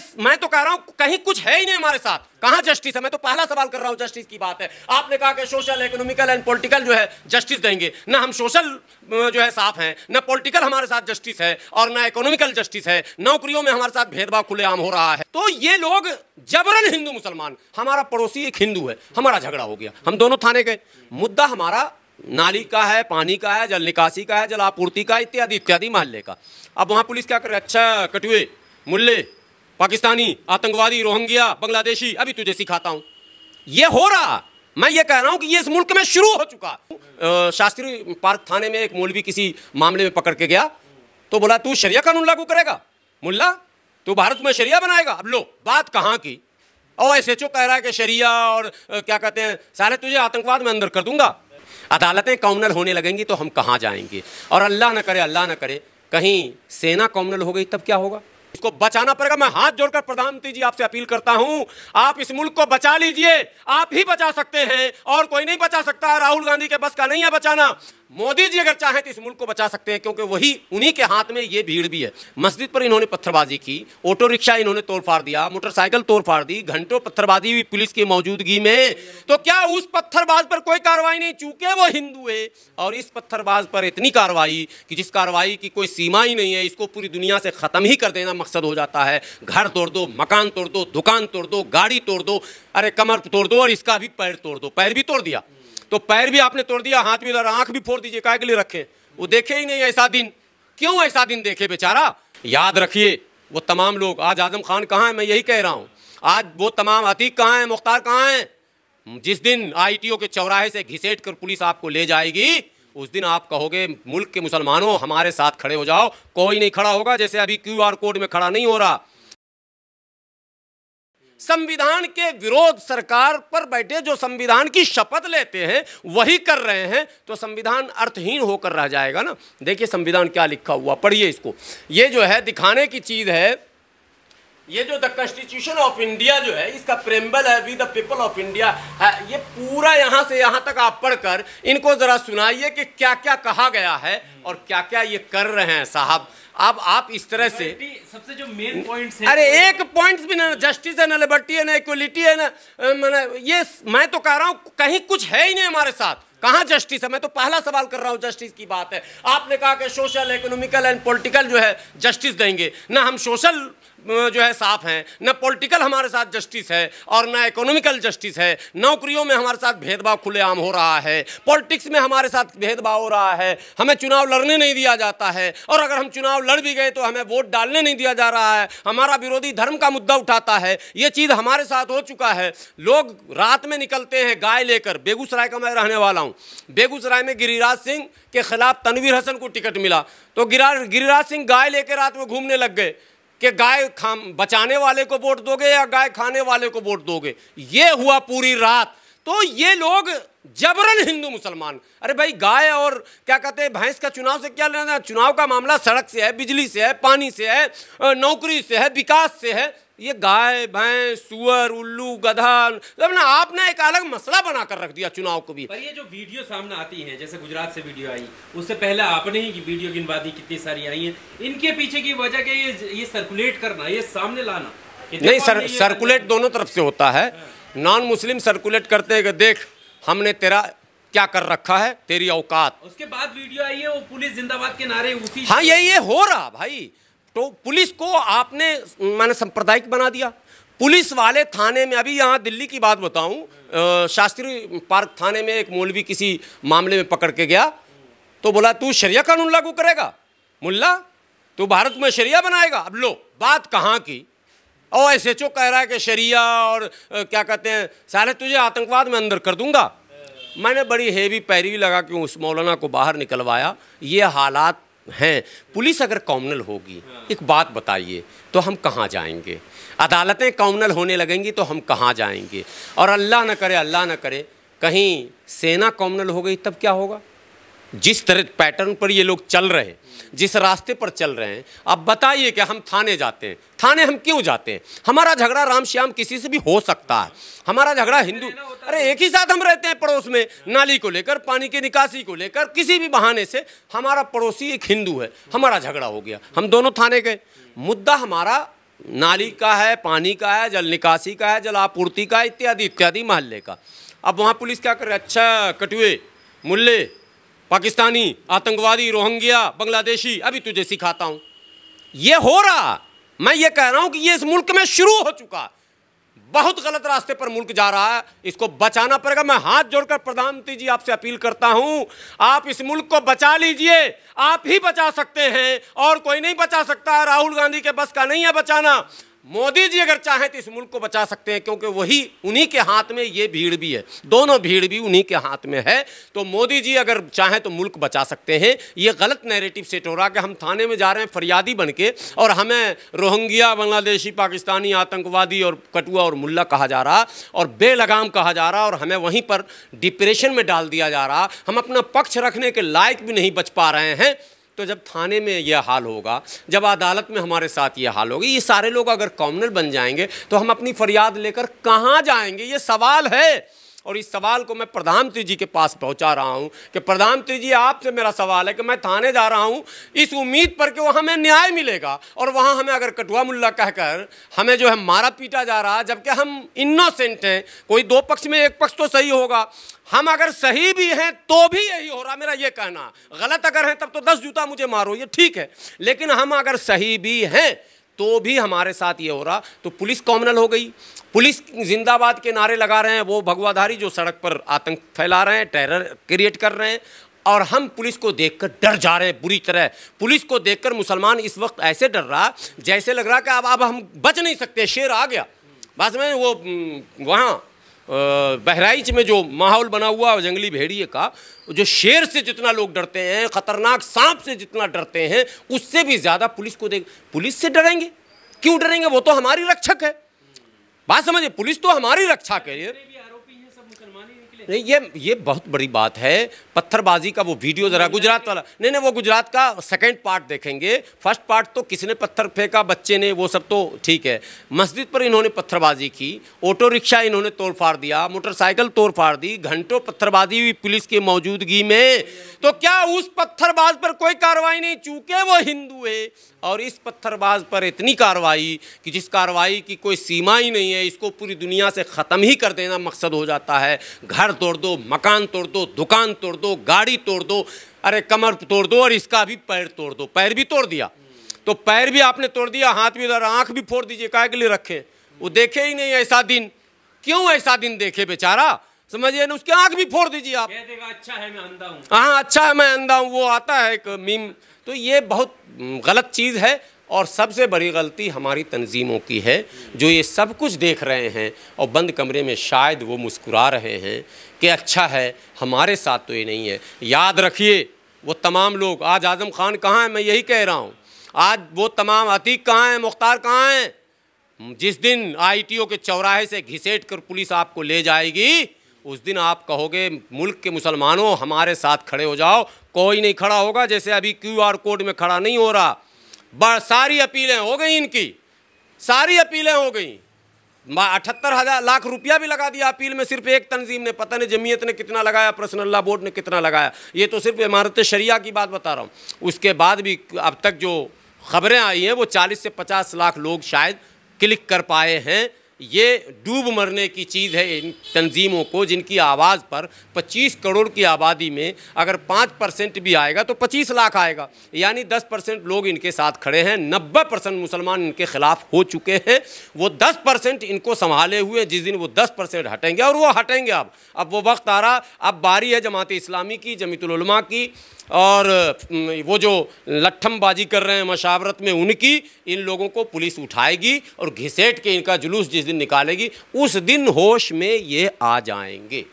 मैं मैं तो कह रहा हूं कहीं कुछ है ही नहीं हमारे साथ कहां जस्टिस है मैं तो पहला सवाल कर रहा हूं जस्टिस की बात है आपने कहा कि सोशल इकोनॉमिकल एंड पॉलिटिकल जो है जस्टिस देंगे ना हम सोशल जो है साफ हैं ना पॉलिटिकल हमारे साथ जस्टिस है और ना इकोनॉमिकल जस्टिस है नौकरियों में हमारे साथ भेदभाव खुलेआम हो रहा है तो ये लोग जबरन हिंदू मुसलमान हमारा पड़ोसी एक हिंदू है हमारा झगड़ा हो गया हम दोनों थाने गए मुद्दा हमारा नाली का है पानी का है जल निकासी का है जल आपूर्ति का इत्यादि इत्यादि मोहल्ले का अब वहाँ पुलिस क्या करे अच्छा कटुए मुल्ले पाकिस्तानी आतंकवादी रोहंग्या बांग्लादेशी अभी तुझे सिखाता हूँ ये हो रहा मैं ये कह रहा हूँ कि ये इस मुल्क में शुरू हो चुका शास्त्री पार्क थाने में एक मौलवी किसी मामले में पकड़ के गया तो बोला तू शरिया कानून लागू करेगा मुल्ला तू भारत में शरिया बनाएगा अब लो बात कहाँ की और एस एच ओ कह रहा है कि शरिया और क्या कहते हैं सारे तुझे आतंकवाद में अंदर कर दूंगा अदालतें कॉमनल होने लगेंगी तो हम कहाँ जाएंगे और अल्लाह ना करे अल्लाह ना करे कहीं सेना कॉमनल हो गई तब क्या होगा इसको बचाना पड़ेगा मैं हाथ जोड़कर प्रधानमंत्री जी आपसे अपील करता हूं आप इस मुल्क को बचा लीजिए आप ही बचा सकते हैं और कोई नहीं बचा सकता राहुल गांधी के बस का नहीं है बचाना मोदी जी अगर चाहें तो इस मुल्क को बचा सकते हैं क्योंकि वही उन्हीं के हाथ में ये भीड़ भी है मस्जिद पर इन्होंने पत्थरबाजी की ऑटो रिक्शा इन्होंने तोड़ फाड़ दिया मोटरसाइकिल तोड़ फाड़ दी घंटों पत्थरबाजी हुई पुलिस की मौजूदगी में तो क्या उस पत्थरबाज पर कोई कार्रवाई नहीं चूंकि वो हिंदू है और इस पत्थरबाज पर इतनी कार्रवाई कि जिस कार्रवाई की कोई सीमा ही नहीं है इसको पूरी दुनिया से ख़त्म ही कर देना मकसद हो जाता है घर तोड़ दो मकान तोड़ दो दुकान तोड़ दो गाड़ी तोड़ दो अरे कमर तोड़ दो और इसका भी पैर तोड़ दो पैर भी तोड़ दिया तो पैर भी आपने तोड़ दिया हाथ भी उधर आंख भी फोड़ दीजिए काय के लिए रखे वो देखे ही नहीं ऐसा दिन क्यों ऐसा दिन देखे बेचारा याद रखिए वो तमाम लोग आज आजम खान कहाँ है मैं यही कह रहा हूँ आज वो तमाम अतीक कहाँ है मुख्तार कहाँ है जिस दिन आईटीओ के चौराहे से घिसेट कर पुलिस आपको ले जाएगी उस दिन आप कहोगे मुल्क के मुसलमानों हमारे साथ खड़े हो जाओ कोई नहीं खड़ा होगा जैसे अभी क्यूआर कोड में खड़ा नहीं हो रहा संविधान के विरोध सरकार पर बैठे जो संविधान की शपथ लेते हैं वही कर रहे हैं तो संविधान अर्थहीन होकर रह जाएगा ना देखिए संविधान क्या लिखा हुआ पढ़िए इसको ये जो है दिखाने की चीज़ है ये जो द कॉन्स्टिट्यूशन ऑफ इंडिया जो है इसका प्रेम्बल है with the people of India है ये पूरा यहाँ से यहाँ तक आप पढ़कर इनको ज़रा सुनाइए कि क्या क्या कहा गया है और क्या क्या ये कर रहे हैं साहब अब आप इस तरह से सबसे जो मेन पॉइंट्स अरे एक पॉइंट्स भी ना जस्टिस है ना लिबर्टी है ना इक्वलिटी है ना मैंने ये मैं तो कह रहा हूँ कहीं कुछ है ही नहीं हमारे साथ कहाँ जस्टिस है मैं तो पहला सवाल कर रहा हूँ जस्टिस की बात है आपने कहा कि सोशल इकोनॉमिकल एंड पॉलिटिकल जो है जस्टिस देंगे ना हम सोशल जो है साफ हैं न पॉलिटिकल हमारे साथ जस्टिस है और न इकोनॉमिकल जस्टिस है नौकरियों में हमारे साथ भेदभाव खुलेआम हो रहा है पॉलिटिक्स में हमारे साथ भेदभाव हो रहा है हमें चुनाव लड़ने नहीं दिया जाता है और अगर हम चुनाव लड़ भी गए तो हमें वोट डालने नहीं दिया जा रहा है हमारा विरोधी धर्म का मुद्दा उठाता है ये चीज़ हमारे साथ हो चुका है लोग रात में निकलते हैं गाय लेकर बेगूसराय का मैं रहने वाला हूँ बेगूसराय में गिरिराज सिंह के खिलाफ तनवीर हसन को टिकट मिला तो गिरा गिरिराज सिंह गाय लेकर रात में घूमने लग गए कि गाय बचाने वाले को वोट दोगे या गाय खाने वाले को वोट दोगे ये हुआ पूरी रात तो ये लोग जबरन हिंदू मुसलमान अरे भाई गाय और क्या कहते हैं भैंस का चुनाव से क्या लेना चुनाव का मामला सड़क से है बिजली से है पानी से है नौकरी से है विकास से है ये गाय भैंस सुअर उल्लू गधा मतलब ना आपने एक अलग मसला बना कर रख दिया चुनाव को भी पर ये जो वीडियो सामने आती है जैसे गुजरात से वीडियो आई उससे पहले आपने ही वीडियो गिनवा कितनी सारी आई है इनके पीछे की वजह क्या ये ये सर्कुलेट करना ये सामने लाना नहीं सर सर्कुलेट दोनों तरफ से होता है हाँ। नॉन मुस्लिम सर्कुलेट करते हैं कि देख हमने तेरा क्या कर रखा है तेरी औकात उसके बाद वीडियो आई है वो पुलिस जिंदाबाद के नारे उसी हाँ ये, ये हो रहा भाई तो पुलिस को आपने मैंने सांप्रदायिक बना दिया पुलिस वाले थाने में अभी यहाँ दिल्ली की बात बताऊँ शास्त्री पार्क थाने में एक मौलवी किसी मामले में पकड़ के गया तो बोला तू शरिया कानून लागू करेगा मुल्ला तू भारत में शरिया बनाएगा अब लो बात कहाँ की और एस एच ओ कह रहा है कि शरिया और क्या कहते हैं सारे तुझे आतंकवाद में अंदर कर दूंगा मैंने बड़ी हेवी पैरवी लगा कि उस मौलाना को बाहर निकलवाया ये हालात हैं पुलिस अगर कॉमनल होगी एक बात बताइए तो हम कहाँ जाएंगे अदालतें कॉमनल होने लगेंगी तो हम कहाँ जाएंगे और अल्लाह न करे अल्लाह न करे कहीं सेना कॉमनल हो गई तब क्या होगा जिस तरह पैटर्न पर ये लोग चल रहे जिस रास्ते पर चल रहे हैं अब बताइए कि हम थाने जाते हैं थाने हम क्यों जाते हैं हमारा झगड़ा राम श्याम किसी से भी हो सकता है हमारा झगड़ा हिंदू अरे एक ही साथ हम रहते हैं पड़ोस में नाली को लेकर पानी के निकासी को लेकर किसी भी बहाने से हमारा पड़ोसी एक हिंदू है हमारा झगड़ा हो गया हम दोनों थाने गए मुद्दा हमारा नाली का है पानी का है जल निकासी का है जल आपूर्ति का इत्यादि इत्यादि मोहल्ले का अब वहाँ पुलिस क्या कर रही अच्छा कटुए मुल्ले पाकिस्तानी आतंकवादी रोहंग्या बांग्लादेशी अभी तुझे सिखाता हूं ये हो रहा मैं ये कह रहा हूं कि यह इस मुल्क में शुरू हो चुका बहुत गलत रास्ते पर मुल्क जा रहा है इसको बचाना पड़ेगा मैं हाथ जोड़कर प्रधानमंत्री जी आपसे अपील करता हूं आप इस मुल्क को बचा लीजिए आप ही बचा सकते हैं और कोई नहीं बचा सकता राहुल गांधी के बस का नहीं है बचाना मोदी जी अगर चाहें तो इस मुल्क को बचा सकते हैं क्योंकि वही उन्हीं के हाथ में ये भीड़ भी है दोनों भीड़ भी उन्हीं के हाथ में है तो मोदी जी अगर चाहें तो मुल्क बचा सकते हैं ये गलत नैरेटिव सेट हो रहा कि हम थाने में जा रहे हैं फरियादी बन के और हमें रोहंग्या बांग्लादेशी पाकिस्तानी आतंकवादी और कटुआ और मुला कहा जा रहा और बेलगाम कहा जा रहा और हमें वहीं पर डिप्रेशन में डाल दिया जा रहा हम अपना पक्ष रखने के लायक भी नहीं बच पा रहे हैं तो जब थाने में यह हाल होगा जब अदालत में हमारे साथ यह हाल होगी ये सारे लोग अगर कॉमनर बन जाएंगे तो हम अपनी फरियाद लेकर कहाँ जाएंगे ये सवाल है और इस सवाल को मैं प्रधानमंत्री जी के पास पहुंचा रहा हूं कि प्रधानमंत्री जी आपसे मेरा सवाल है कि मैं थाने जा रहा हूं इस उम्मीद पर कि वहां हमें न्याय मिलेगा और वहां हमें अगर कटुआ मुल्ला कहकर हमें जो है मारा पीटा जा रहा जबकि हम इनोसेंट हैं कोई दो पक्ष में एक पक्ष तो सही होगा हम अगर सही भी हैं तो भी यही हो रहा मेरा ये कहना गलत अगर हैं तब तो दस जूता मुझे मारो ये ठीक है लेकिन हम अगर सही भी हैं तो भी हमारे साथ ये हो रहा तो पुलिस कॉमनल हो गई पुलिस जिंदाबाद के नारे लगा रहे हैं वो भगवाधारी जो सड़क पर आतंक फैला रहे हैं टेरर क्रिएट कर रहे हैं और हम पुलिस को देखकर डर जा रहे हैं बुरी तरह पुलिस को देखकर मुसलमान इस वक्त ऐसे डर रहा जैसे लग रहा कि अब अब हम बच नहीं सकते शेर आ गया बस में वो वहाँ बहराइच में जो माहौल बना हुआ है जंगली भेड़िए का जो शेर से जितना लोग डरते हैं ख़तरनाक सांप से जितना डरते हैं उससे भी ज़्यादा पुलिस को देख पुलिस से डरेंगे क्यों डरेंगे वो तो हमारी रक्षक है बात समझिए पुलिस तो हमारी रक्षा के लिए नहीं ये ये बहुत बड़ी बात है पत्थरबाजी का वो वीडियो जरा गुजरात वाला नहीं नहीं वो गुजरात का सेकंड पार्ट देखेंगे फर्स्ट पार्ट तो किसने पत्थर फेंका बच्चे ने वो सब तो ठीक है मस्जिद पर इन्होंने पत्थरबाजी की ऑटो रिक्शा इन्होंने तोड़फाड़ दिया मोटरसाइकिल तोड़फाड़ दी घंटों पत्थरबाजी हुई पुलिस की मौजूदगी में तो क्या उस पत्थरबाज पर कोई कार्रवाई नहीं चूके वो हिंदू है और इस पत्थरबाज पर इतनी कार्रवाई कि जिस कार्रवाई की कोई सीमा ही नहीं है इसको पूरी दुनिया से ख़त्म ही कर देना मकसद हो जाता है घर तोड़ दो मकान तोड़ दो दुकान तोड़ दो गाड़ी तोड़ दो अरे कमर तोड़ दो और इसका भी पैर तोड़ दो पैर भी तोड़ दिया तो पैर भी आपने तोड़ दिया हाथ भी उधर आँख भी फोड़ दीजिए काय के लिए रखे वो देखे ही नहीं ऐसा दिन क्यों ऐसा दिन देखे बेचारा समझिए ना उसकी आँख भी फोड़ दीजिए आप अच्छा है मैं अंधा हूँ हाँ अच्छा है मैं अंधा हूँ वो आता है एक मीम तो ये बहुत गलत चीज़ है और सबसे बड़ी गलती हमारी तंजीमों की है जो ये सब कुछ देख रहे हैं और बंद कमरे में शायद वो मुस्कुरा रहे हैं कि अच्छा है हमारे साथ तो ये नहीं है याद रखिए वो तमाम लोग आज आज़म खान कहाँ हैं मैं यही कह रहा हूँ आज वो तमाम अतीक कहाँ हैं मुख्तार कहाँ हैं जिस दिन आईटीओ के चौराहे से घिसेट कर पुलिस आपको ले जाएगी उस दिन आप कहोगे मुल्क के मुसलमानों हमारे साथ खड़े हो जाओ कोई नहीं खड़ा होगा जैसे अभी क्यूआर कोड में खड़ा नहीं हो रहा सारी अपीलें हो गई इनकी सारी अपीलें हो गई अठहत्तर हज़ार लाख रुपया भी लगा दिया अपील में सिर्फ एक तंजीम ने पता नहीं जमीयत ने कितना लगाया पर्सनल अल्लाह बोर्ड ने कितना लगाया ये तो सिर्फ इमारत शरिया की बात बता रहा हूँ उसके बाद भी अब तक जो खबरें आई हैं वो 40 से 50 लाख लोग शायद क्लिक कर पाए हैं ये डूब मरने की चीज़ है इन तंजीमों को जिनकी आवाज़ पर 25 करोड़ की आबादी में अगर 5 परसेंट भी आएगा तो 25 लाख आएगा यानी 10 परसेंट लोग इनके साथ खड़े हैं 90 परसेंट मुसलमान इनके ख़िलाफ़ हो चुके हैं वो 10 परसेंट इनको संभाले हुए जिस दिन वो 10 परसेंट हटेंगे और वो हटेंगे अब अब वो वक्त आ रहा अब बारी है जमात इस्लामी की जमीतुलमा की और वो जो लट्ठमबाजी कर रहे हैं मशावरत में उनकी इन लोगों को पुलिस उठाएगी और घिसेट के इनका जुलूस जिस दिन निकालेगी उस दिन होश में ये आ जाएंगे